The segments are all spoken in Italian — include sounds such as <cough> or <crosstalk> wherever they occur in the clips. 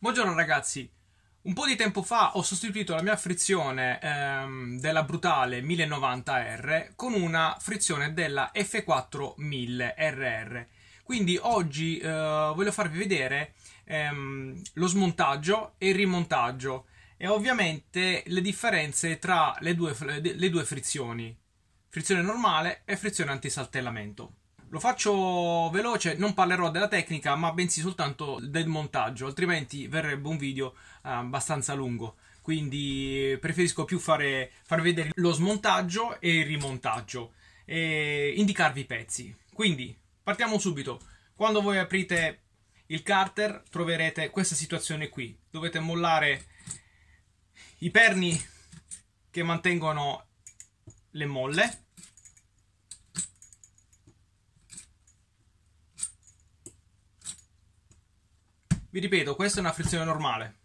Buongiorno ragazzi, un po' di tempo fa ho sostituito la mia frizione ehm, della Brutale 1090R con una frizione della F4 1000RR. Quindi oggi eh, voglio farvi vedere ehm, lo smontaggio e il rimontaggio e ovviamente le differenze tra le due, le due frizioni, frizione normale e frizione antisaltellamento. Lo faccio veloce, non parlerò della tecnica, ma bensì soltanto del montaggio, altrimenti verrebbe un video eh, abbastanza lungo. Quindi preferisco più fare, far vedere lo smontaggio e il rimontaggio e indicarvi i pezzi. Quindi partiamo subito. Quando voi aprite il carter troverete questa situazione qui. Dovete mollare i perni che mantengono le molle Vi ripeto, questa è una frizione normale.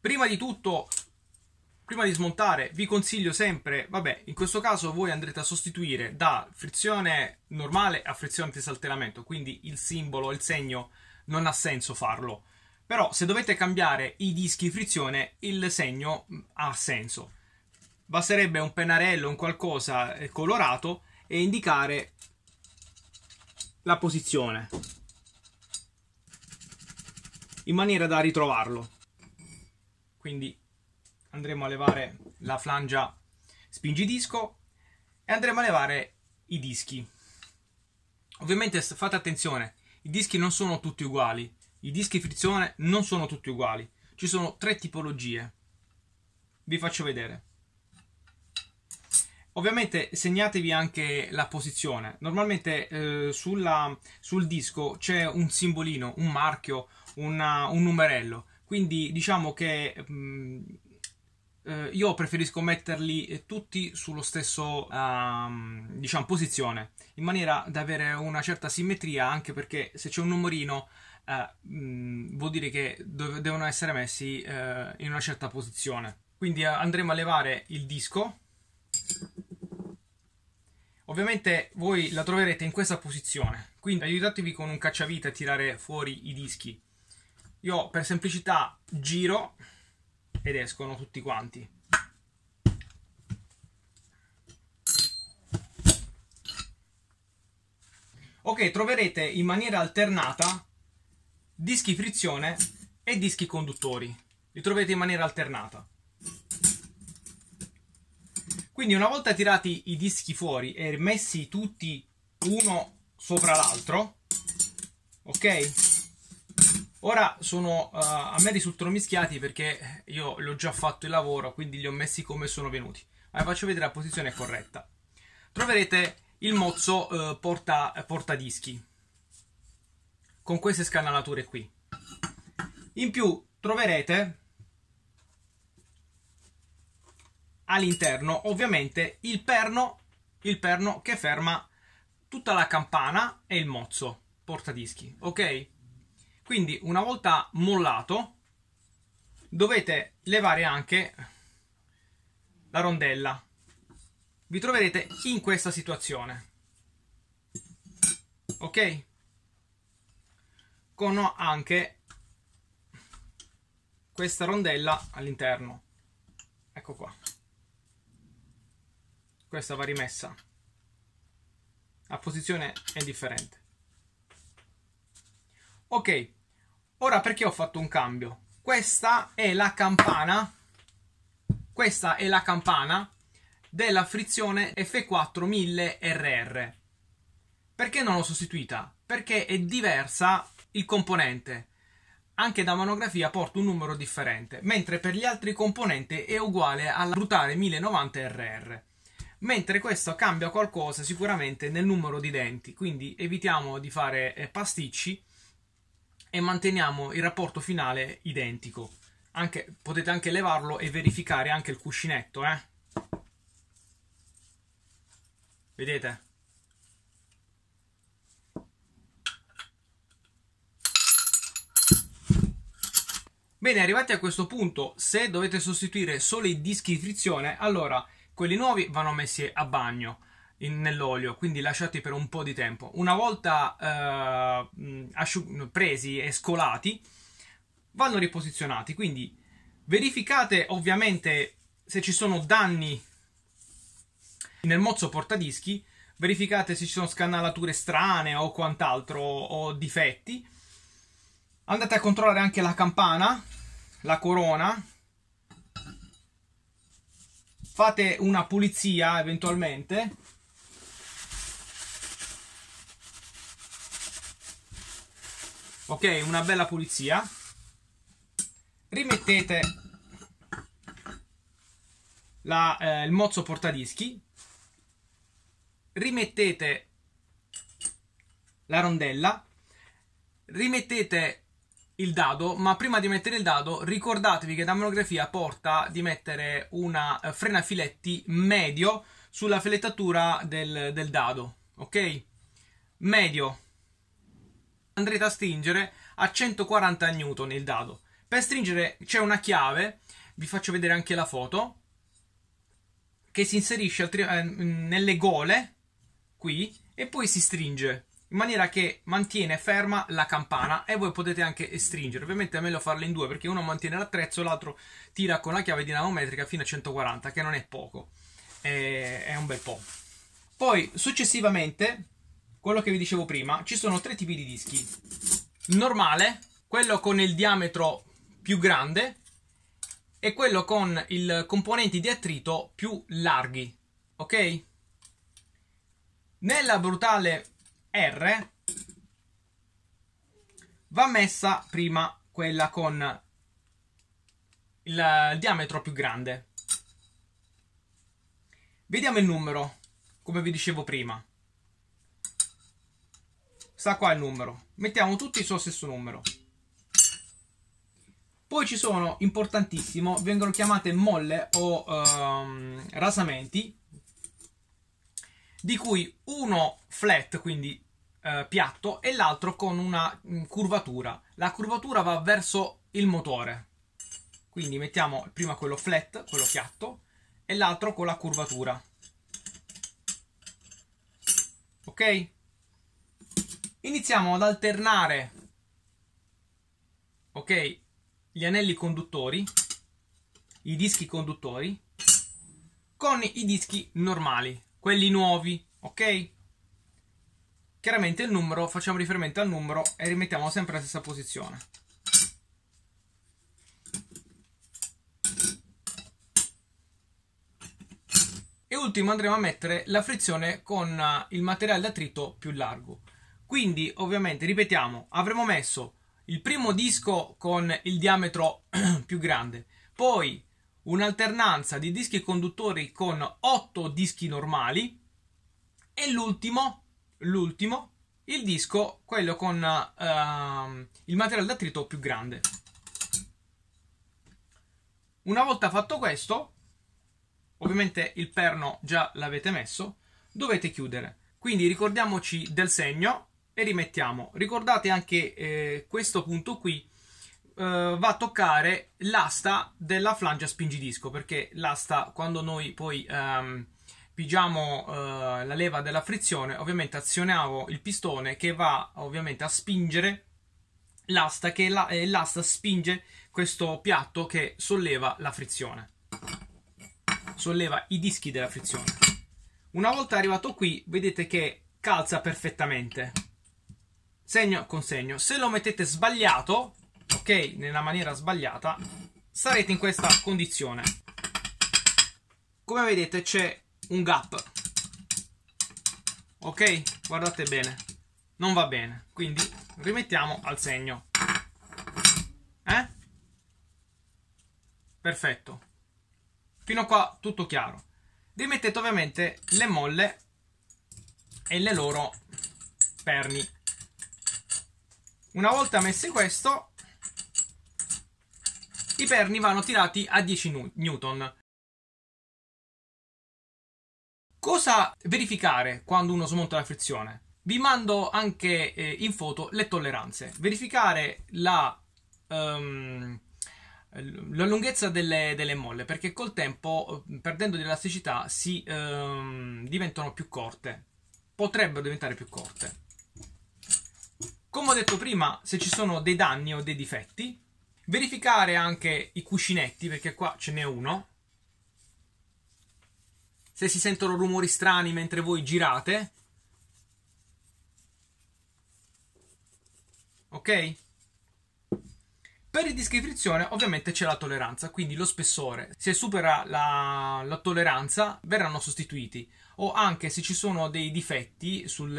Prima di tutto, prima di smontare, vi consiglio sempre, vabbè, in questo caso voi andrete a sostituire da frizione normale a frizione antisalteramento, quindi il simbolo, il segno, non ha senso farlo. Però se dovete cambiare i dischi frizione, il segno mm, ha senso. Basterebbe un pennarello, un qualcosa eh, colorato e indicare la posizione in maniera da ritrovarlo. Quindi andremo a levare la flangia spingidisco e andremo a levare i dischi. Ovviamente fate attenzione, i dischi non sono tutti uguali, i dischi frizione non sono tutti uguali, ci sono tre tipologie. Vi faccio vedere. Ovviamente segnatevi anche la posizione. Normalmente eh, sulla, sul disco c'è un simbolino, un marchio una, un numerello. Quindi diciamo che mh, mm, eh, io preferisco metterli eh, tutti sullo stesso um, diciamo posizione in maniera da avere una certa simmetria anche perché se c'è un numerino uh, eh, mh, mm, vuol dire che dov- devono essere messi uh, in una certa posizione quindi uh, andremo a levare il disco ovviamente voi la troverete in questa posizione quindi aiutatevi con un cacciavite a tirare fuori i dischi io per semplicità giro ed escono tutti quanti. Ok, troverete in maniera alternata dischi frizione e dischi conduttori. Li troverete in maniera alternata. Quindi una volta tirati i dischi fuori e messi tutti uno sopra l'altro, ok? Ora sono, uh, a me risultano mischiati perché io le ho già fatto il lavoro, quindi li ho messi come sono venuti. Ma vi faccio vedere la posizione corretta. Troverete il mozzo uh, porta, porta dischi con queste scanalature qui. In più troverete all'interno ovviamente il perno, il perno che ferma tutta la campana e il mozzo portadischi, ok? quindi una volta mollato dovete levare anche la rondella vi troverete in questa situazione ok con anche questa rondella all'interno ecco qua questa va rimessa la posizione è differente ok Ora perché ho fatto un cambio? Questa è la campana, questa è la campana della frizione F4000RR. Perché non l'ho sostituita? Perché è diversa il componente. Anche da monografia porta un numero differente, mentre per gli altri componenti è uguale alla Brutale 1090RR. Mentre questo cambia qualcosa sicuramente nel numero di denti, quindi evitiamo di fare eh, pasticci e manteniamo il rapporto finale identico. Anche, potete anche levarlo e verificare anche il cuscinetto, eh? Vedete? Bene, arrivati a questo punto, se dovete sostituire solo i dischi di frizione, allora quelli nuovi vanno messi a bagno in, nell'olio, quindi lasciati per un po' di tempo. Una volta eh, asciug- presi e scolati, vanno riposizionati. Quindi verificate ovviamente se ci sono danni nel mozzo portadischi, verificate se ci sono scannalature strane o quant'altro o difetti. Andate a controllare anche la campana, la corona. Fate una pulizia eventualmente ok una bella pulizia rimettete la, eh, il mozzo portadischi rimettete la rondella rimettete il dado, ma prima di mettere il dado ricordatevi che da monografia porta di mettere una eh, frena filetti medio sulla filettatura del, del dado, ok? Medio andrete a stringere a 140 newton il dado. Per stringere c'è una chiave, vi faccio vedere anche la foto, che si inserisce eh, nelle gole, qui, e poi si stringe in maniera che mantiene ferma la campana e voi potete anche stringere. Ovviamente è meglio farle in due perché uno mantiene l'attrezzo, l'altro tira con la chiave dinamometrica fino a 140, che non è poco, è, un bel po'. Poi successivamente quello che vi dicevo prima, ci sono tre tipi di dischi. normale, quello con il diametro più grande e quello con i componenti di attrito più larghi, ok? Nella brutale R va messa prima quella con il diametro più grande. Vediamo il numero, come vi dicevo prima sta qua il numero. Mettiamo tutti sullo stesso numero. Poi ci sono, importantissimo, vengono chiamate molle o um, rasamenti, di cui uno flat, quindi uh, piatto, e l'altro con una mm, curvatura. La curvatura va verso il motore. Quindi mettiamo prima quello flat, quello piatto, e l'altro con la curvatura. Ok? Iniziamo ad alternare, ok, gli anelli conduttori, i dischi conduttori, con i dischi normali, quelli nuovi, ok? Chiaramente il numero, facciamo riferimento al numero e rimettiamo sempre la stessa posizione. E ultimo andremo a mettere la frizione con eh, il materiale d'attrito più largo. Quindi, ovviamente, ripetiamo, avremo messo il primo disco con il diametro <clears throat> più grande, poi un'alternanza di dischi conduttori con 8 dischi normali e l'ultimo, l'ultimo, il disco, quello con uh, il materiale d'attrito più grande. Una volta fatto questo, ovviamente il perno già l'avete messo, dovete chiudere. Quindi ricordiamoci del segno le rimettiamo. Ricordate anche eh, questo punto qui eh, va a toccare l'asta della flangia spingidisco perché l'asta quando noi poi ehm, pigiamo eh, la leva della frizione ovviamente azioniamo il pistone che va ovviamente a spingere l'asta che la, eh, l'asta spinge questo piatto che solleva la frizione solleva i dischi della frizione una volta arrivato qui vedete che calza perfettamente segno con Se lo mettete sbagliato, ok, nella maniera sbagliata, sarete in questa condizione. Come vedete c'è un gap. Ok? Guardate bene. Non va bene. Quindi rimettiamo al segno. Eh? Perfetto. Fino a qua tutto chiaro. Rimettete ovviamente le molle e le loro perni. Una volta messo questo, i perni vanno tirati a 10 newton. Cosa verificare quando uno smonta la frizione? Vi mando anche eh, in foto le tolleranze. Verificare la, um, la lunghezza delle, delle, molle perché col tempo, perdendo di elasticità, si um, diventano più corte. Potrebbero diventare più corte. Abbiamo detto prima se ci sono dei danni o dei difetti. Verificare anche i cuscinetti, perché qua ce n'è uno. Se si sentono rumori strani mentre voi girate. Ok? Per l'iscrizione ovviamente c'è la tolleranza, quindi lo spessore. Se supera la, la, tolleranza verranno sostituiti. O anche se ci sono dei difetti sul,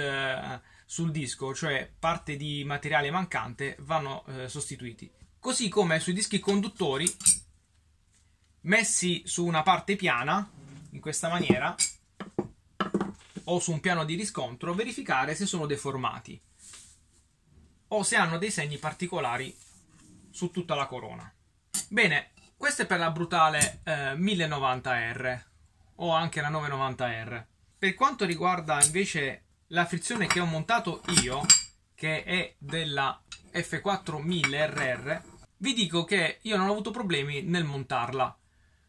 sul disco, cioè parte di materiale mancante, vanno eh, sostituiti. Così come sui dischi conduttori messi su una parte piana, in questa maniera, o su un piano di riscontro, verificare se sono deformati o se hanno dei segni particolari su tutta la corona. Bene, questa è per la brutale eh, 1090R o anche la 990R. Per quanto riguarda invece la frizione che ho montato io, che è della F4000RR, vi dico che io non ho avuto problemi nel montarla,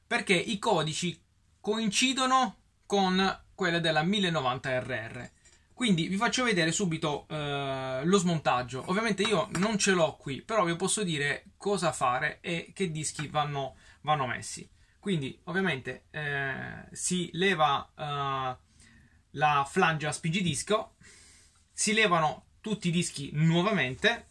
perché i codici coincidono con quelle della 1090RR. Quindi vi faccio vedere subito eh, lo smontaggio. Ovviamente io non ce l'ho qui, però vi posso dire cosa fare e che dischi vanno, vanno messi. Quindi ovviamente eh, si leva... Eh, la flange a spigidisco, si levano tutti i dischi nuovamente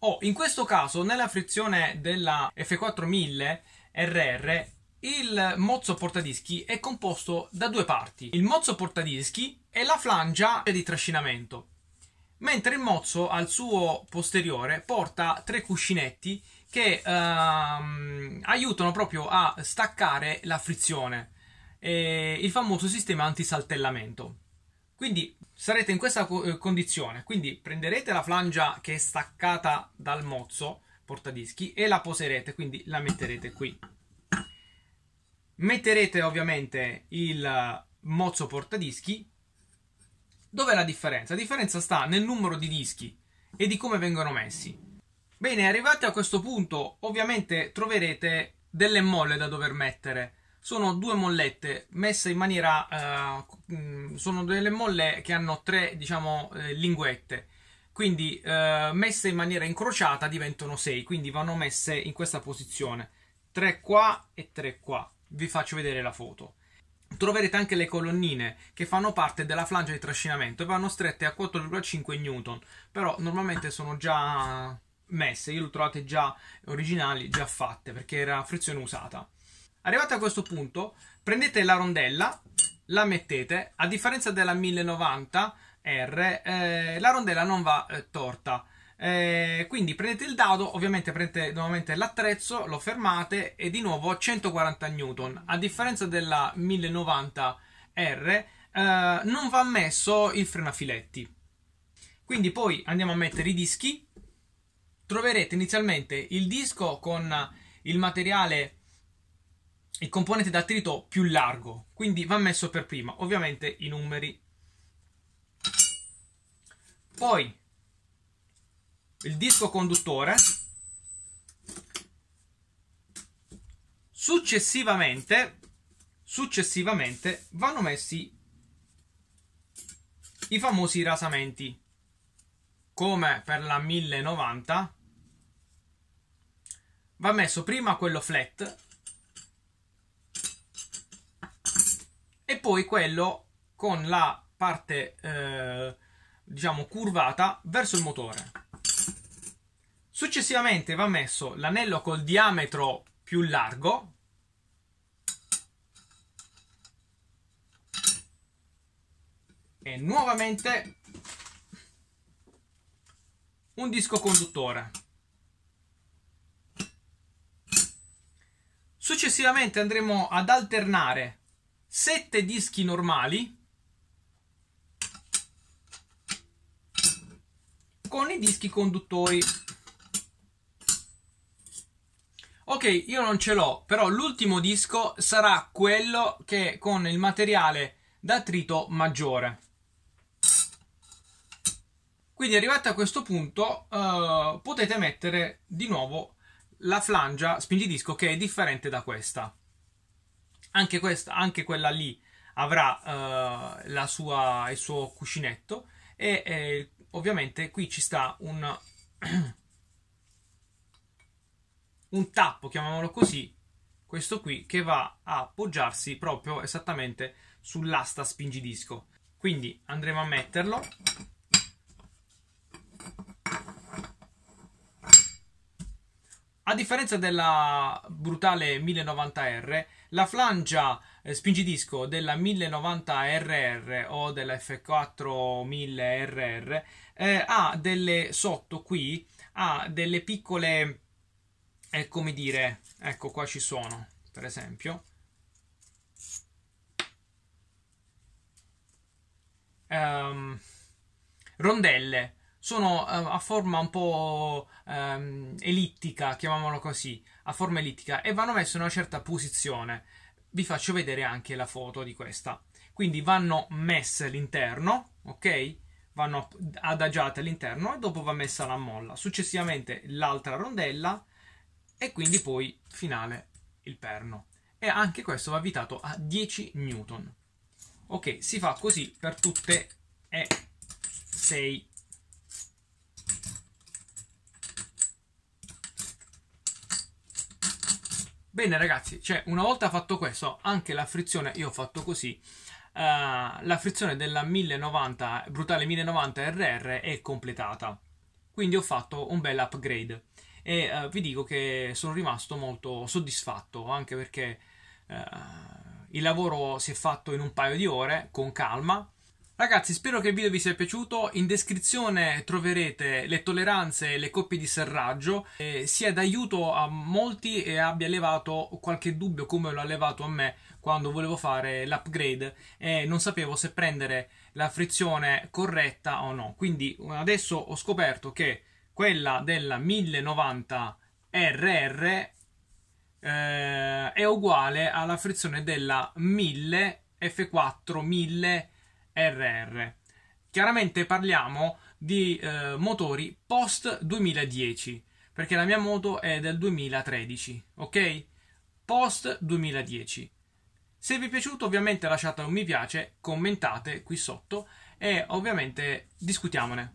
Oh, in questo caso, nella frizione della F4000 RR, il mozzo portadischi è composto da due parti. Il mozzo portadischi e la flangia di trascinamento, mentre il mozzo al suo posteriore porta tre cuscinetti che ehm, aiutano proprio a staccare la frizione, eh, il famoso sistema antisaltellamento. Quindi sarete in questa co- eh, condizione, quindi prenderete la flangia che è staccata dal mozzo portadischi e la poserete, quindi la metterete qui metterete ovviamente il mozzo portadischi. Dov'è la differenza? La differenza sta nel numero di dischi e di come vengono messi. Bene, arrivati a questo punto, ovviamente troverete delle molle da dover mettere. Sono due mollette messe in maniera. Uh, sono delle molle che hanno tre, diciamo, eh, linguette. Quindi, uh, messe in maniera incrociata diventano sei. Quindi vanno messe in questa posizione: tre qua e tre qua vi faccio vedere la foto. Troverete anche le colonnine che fanno parte della flangia di trascinamento e vanno strette a 4,5 Newton, però normalmente sono già messe, io le trovate già originali, già fatte, perché era frizione usata. Arrivati a questo punto, prendete la rondella, la mettete, a differenza della 1090R, eh, la rondella non va eh, torta, eh, quindi prendete il dado, ovviamente prendete nuovamente l'attrezzo, lo fermate e di nuovo 140 N. A differenza della 1090 R, eh, non va messo il freno a filetti. Quindi poi andiamo a mettere i dischi. Troverete inizialmente il disco con il materiale, il componente d'attrito più largo, quindi va messo per prima, ovviamente i numeri. Poi il disco conduttore. Successivamente, successivamente vanno messi i famosi rasamenti come per la 1090 va messo prima quello flat e poi quello con la parte eh, diciamo curvata verso il motore Successivamente va messo l'anello col diametro più largo, e nuovamente un disco conduttore. Successivamente andremo ad alternare 7 dischi normali con i dischi conduttori. Ok, io non ce l'ho, però l'ultimo disco sarà quello che con il materiale d'attrito maggiore. Quindi arrivati a questo punto eh, potete mettere di nuovo la flangia spingidisco che è differente da questa. Anche, questa, anche quella lì avrà eh, sua, il suo cuscinetto e eh, ovviamente qui ci sta un <clears throat> un tappo, chiamiamolo così, questo qui, che va a appoggiarsi proprio esattamente sull'asta spingidisco. Quindi andremo a metterlo. A differenza della brutale 1090R, la flangia eh, spingidisco della 1090RR o della F4000RR eh, ha delle sotto qui ha delle piccole è come dire, ecco qua ci sono, per esempio, um, rondelle sono uh, a forma un po' um, ellittica, chiamiamolo così, a forma ellittica e vanno messe in una certa posizione. Vi faccio vedere anche la foto di questa. Quindi vanno messe all'interno, ok? Vanno adagiate all'interno e dopo va messa la molla. Successivamente l'altra rondella e quindi poi finale il perno e anche questo va avvitato a 10 newton ok si fa così per tutte e 6 bene ragazzi cioè una volta fatto questo anche la frizione io ho fatto così uh, la frizione della 1090 brutale 1090 rr è completata quindi ho fatto un bel upgrade e uh, vi dico che sono rimasto molto soddisfatto anche perché uh, il lavoro si è fatto in un paio di ore con calma. Ragazzi, spero che il video vi sia piaciuto. In descrizione troverete le tolleranze e le coppie di serraggio. Eh, sia d'aiuto a molti e abbia levato qualche dubbio come l'ha levato a me quando volevo fare l'upgrade e non sapevo se prendere la frizione corretta o no. Quindi adesso ho scoperto che quella della 1090 RR eh, è uguale alla frizione della 1000 F4 1000 RR. Chiaramente parliamo di eh, motori post 2010 perché la mia moto è del 2013, ok? Post 2010. Se vi è piaciuto ovviamente lasciate un mi piace, commentate qui sotto e ovviamente discutiamone.